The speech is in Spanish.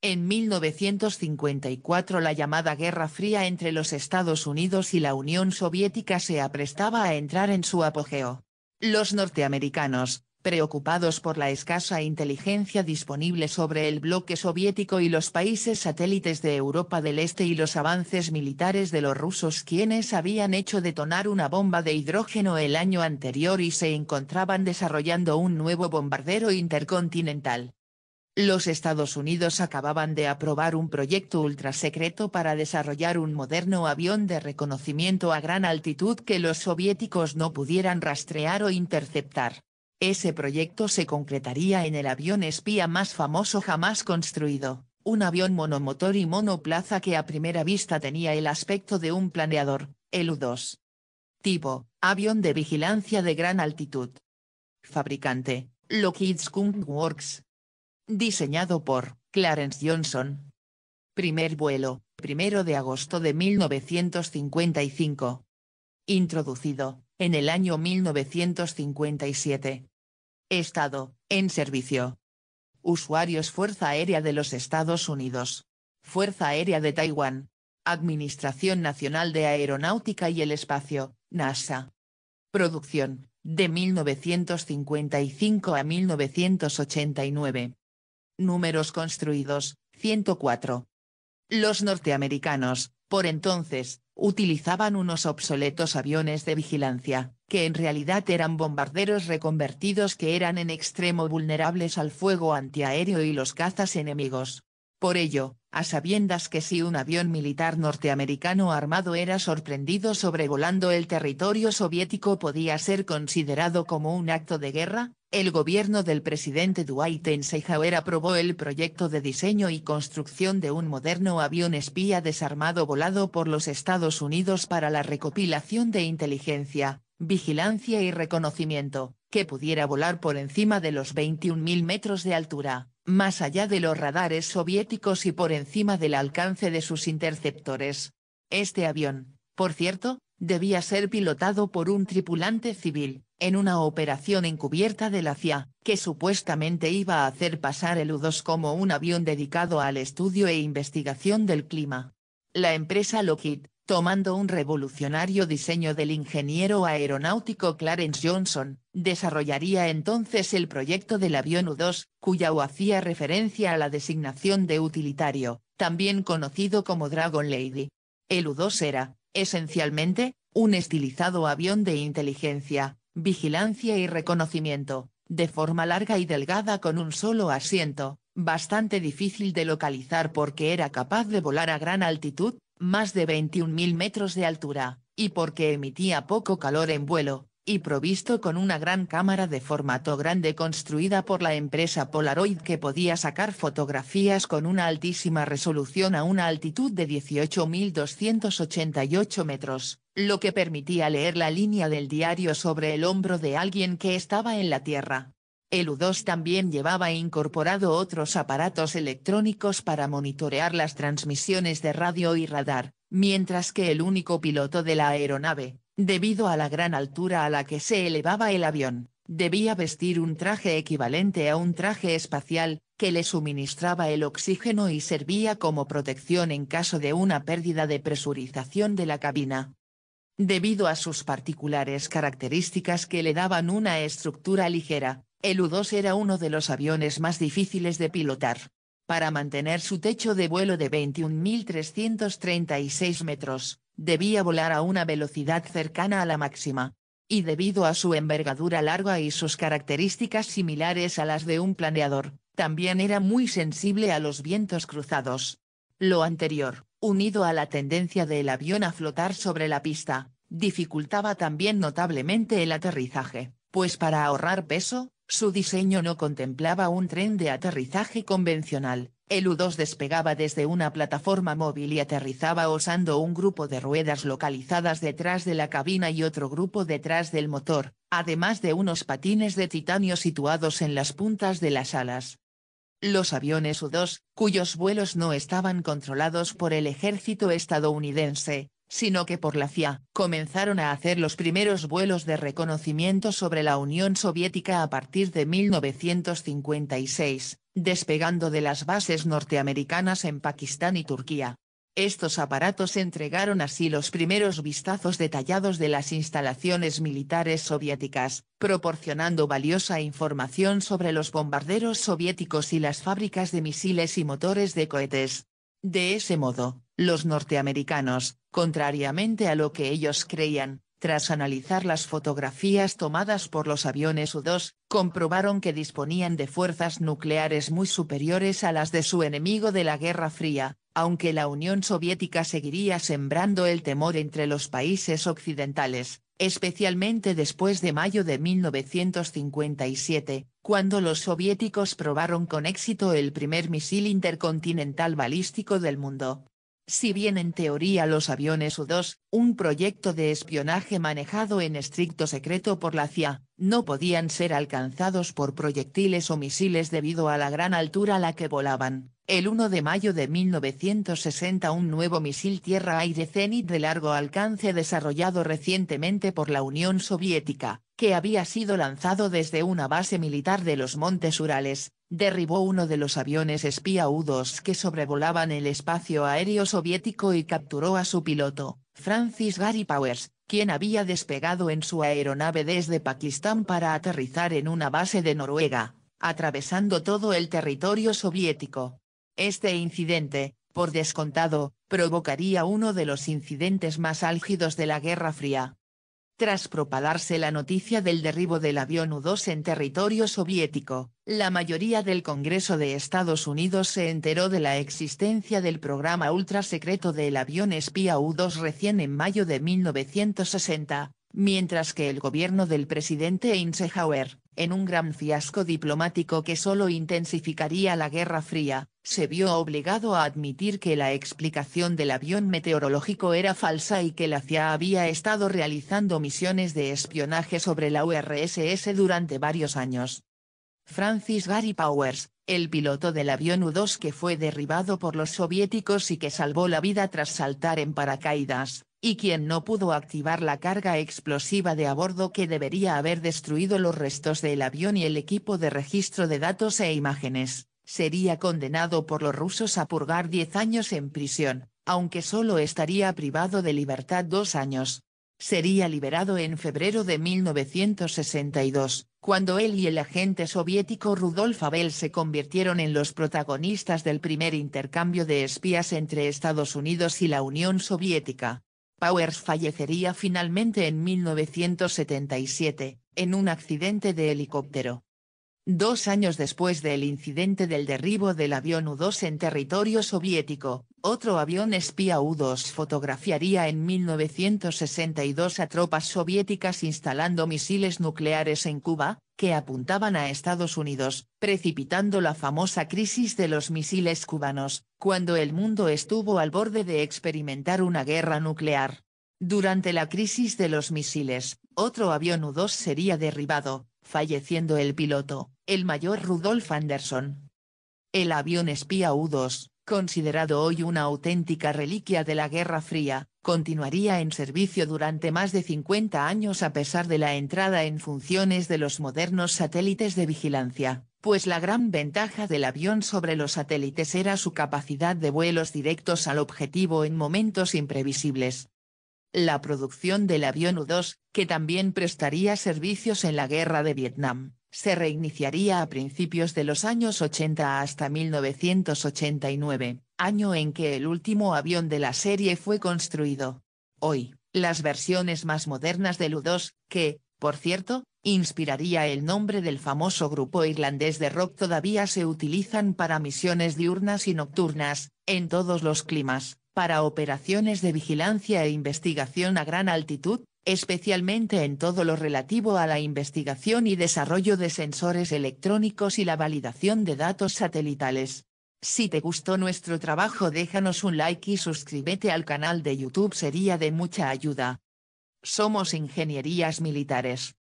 En 1954 la llamada Guerra Fría entre los Estados Unidos y la Unión Soviética se aprestaba a entrar en su apogeo. Los norteamericanos, preocupados por la escasa inteligencia disponible sobre el bloque soviético y los países satélites de Europa del Este y los avances militares de los rusos quienes habían hecho detonar una bomba de hidrógeno el año anterior y se encontraban desarrollando un nuevo bombardero intercontinental. Los Estados Unidos acababan de aprobar un proyecto ultrasecreto para desarrollar un moderno avión de reconocimiento a gran altitud que los soviéticos no pudieran rastrear o interceptar. Ese proyecto se concretaría en el avión espía más famoso jamás construido, un avión monomotor y monoplaza que a primera vista tenía el aspecto de un planeador, el U-2. Tipo, avión de vigilancia de gran altitud. Fabricante, Lockheed Skunk Works. Diseñado por Clarence Johnson. Primer vuelo, primero de agosto de 1955. Introducido, en el año 1957. Estado, en servicio. Usuarios Fuerza Aérea de los Estados Unidos. Fuerza Aérea de Taiwán. Administración Nacional de Aeronáutica y el Espacio, NASA. Producción, de 1955 a 1989 números construidos, 104. Los norteamericanos, por entonces, utilizaban unos obsoletos aviones de vigilancia, que en realidad eran bombarderos reconvertidos que eran en extremo vulnerables al fuego antiaéreo y los cazas enemigos. Por ello, a sabiendas que si un avión militar norteamericano armado era sorprendido sobrevolando el territorio soviético podía ser considerado como un acto de guerra, el gobierno del presidente Dwight Eisenhower aprobó el proyecto de diseño y construcción de un moderno avión espía desarmado volado por los Estados Unidos para la recopilación de inteligencia, vigilancia y reconocimiento, que pudiera volar por encima de los 21.000 metros de altura, más allá de los radares soviéticos y por encima del alcance de sus interceptores. Este avión, por cierto, debía ser pilotado por un tripulante civil, en una operación encubierta de la CIA, que supuestamente iba a hacer pasar el U-2 como un avión dedicado al estudio e investigación del clima. La empresa Lockheed, tomando un revolucionario diseño del ingeniero aeronáutico Clarence Johnson, desarrollaría entonces el proyecto del avión U-2, cuya U hacía referencia a la designación de utilitario, también conocido como Dragon Lady. El U-2 era, esencialmente, un estilizado avión de inteligencia, vigilancia y reconocimiento, de forma larga y delgada con un solo asiento, bastante difícil de localizar porque era capaz de volar a gran altitud, más de 21.000 metros de altura, y porque emitía poco calor en vuelo, y provisto con una gran cámara de formato grande construida por la empresa Polaroid que podía sacar fotografías con una altísima resolución a una altitud de 18.288 metros, lo que permitía leer la línea del diario sobre el hombro de alguien que estaba en la Tierra. El U2 también llevaba incorporado otros aparatos electrónicos para monitorear las transmisiones de radio y radar, mientras que el único piloto de la aeronave, Debido a la gran altura a la que se elevaba el avión, debía vestir un traje equivalente a un traje espacial, que le suministraba el oxígeno y servía como protección en caso de una pérdida de presurización de la cabina. Debido a sus particulares características que le daban una estructura ligera, el U-2 era uno de los aviones más difíciles de pilotar. Para mantener su techo de vuelo de 21.336 metros, debía volar a una velocidad cercana a la máxima. Y debido a su envergadura larga y sus características similares a las de un planeador, también era muy sensible a los vientos cruzados. Lo anterior, unido a la tendencia del avión a flotar sobre la pista, dificultaba también notablemente el aterrizaje, pues para ahorrar peso, su diseño no contemplaba un tren de aterrizaje convencional, el U-2 despegaba desde una plataforma móvil y aterrizaba usando un grupo de ruedas localizadas detrás de la cabina y otro grupo detrás del motor, además de unos patines de titanio situados en las puntas de las alas. Los aviones U-2, cuyos vuelos no estaban controlados por el ejército estadounidense, sino que por la FIA, comenzaron a hacer los primeros vuelos de reconocimiento sobre la Unión Soviética a partir de 1956, despegando de las bases norteamericanas en Pakistán y Turquía. Estos aparatos entregaron así los primeros vistazos detallados de las instalaciones militares soviéticas, proporcionando valiosa información sobre los bombarderos soviéticos y las fábricas de misiles y motores de cohetes. De ese modo, los norteamericanos, contrariamente a lo que ellos creían, tras analizar las fotografías tomadas por los aviones U-2, comprobaron que disponían de fuerzas nucleares muy superiores a las de su enemigo de la Guerra Fría, aunque la Unión Soviética seguiría sembrando el temor entre los países occidentales, especialmente después de mayo de 1957, cuando los soviéticos probaron con éxito el primer misil intercontinental balístico del mundo, si bien en teoría los aviones U-2, un proyecto de espionaje manejado en estricto secreto por la CIA, no podían ser alcanzados por proyectiles o misiles debido a la gran altura a la que volaban, el 1 de mayo de 1960 un nuevo misil tierra-aire Zenit de largo alcance desarrollado recientemente por la Unión Soviética, que había sido lanzado desde una base militar de los Montes Urales, derribó uno de los aviones espía U-2 que sobrevolaban el espacio aéreo soviético y capturó a su piloto, Francis Gary Powers, quien había despegado en su aeronave desde Pakistán para aterrizar en una base de Noruega, atravesando todo el territorio soviético. Este incidente, por descontado, provocaría uno de los incidentes más álgidos de la Guerra Fría. Tras propagarse la noticia del derribo del avión U-2 en territorio soviético, la mayoría del Congreso de Estados Unidos se enteró de la existencia del programa ultra secreto del avión espía U-2 recién en mayo de 1960, mientras que el gobierno del presidente Eisenhower, en un gran fiasco diplomático que solo intensificaría la Guerra Fría, se vio obligado a admitir que la explicación del avión meteorológico era falsa y que la CIA había estado realizando misiones de espionaje sobre la URSS durante varios años. Francis Gary Powers, el piloto del avión U-2 que fue derribado por los soviéticos y que salvó la vida tras saltar en paracaídas, y quien no pudo activar la carga explosiva de a bordo que debería haber destruido los restos del avión y el equipo de registro de datos e imágenes, sería condenado por los rusos a purgar 10 años en prisión, aunque solo estaría privado de libertad dos años. Sería liberado en febrero de 1962, cuando él y el agente soviético Rudolf Abel se convirtieron en los protagonistas del primer intercambio de espías entre Estados Unidos y la Unión Soviética. Powers fallecería finalmente en 1977, en un accidente de helicóptero. Dos años después del incidente del derribo del avión U-2 en territorio soviético, otro avión espía U-2 fotografiaría en 1962 a tropas soviéticas instalando misiles nucleares en Cuba, que apuntaban a Estados Unidos, precipitando la famosa crisis de los misiles cubanos, cuando el mundo estuvo al borde de experimentar una guerra nuclear. Durante la crisis de los misiles, otro avión U-2 sería derribado, falleciendo el piloto, el mayor Rudolf Anderson. El avión espía U-2, considerado hoy una auténtica reliquia de la Guerra Fría, continuaría en servicio durante más de 50 años a pesar de la entrada en funciones de los modernos satélites de vigilancia, pues la gran ventaja del avión sobre los satélites era su capacidad de vuelos directos al objetivo en momentos imprevisibles, la producción del avión U-2, que también prestaría servicios en la guerra de Vietnam, se reiniciaría a principios de los años 80 hasta 1989, año en que el último avión de la serie fue construido. Hoy, las versiones más modernas del U-2, que, por cierto, inspiraría el nombre del famoso grupo irlandés de rock todavía se utilizan para misiones diurnas y nocturnas, en todos los climas, para operaciones de vigilancia e investigación a gran altitud, especialmente en todo lo relativo a la investigación y desarrollo de sensores electrónicos y la validación de datos satelitales. Si te gustó nuestro trabajo déjanos un like y suscríbete al canal de YouTube sería de mucha ayuda. Somos Ingenierías Militares.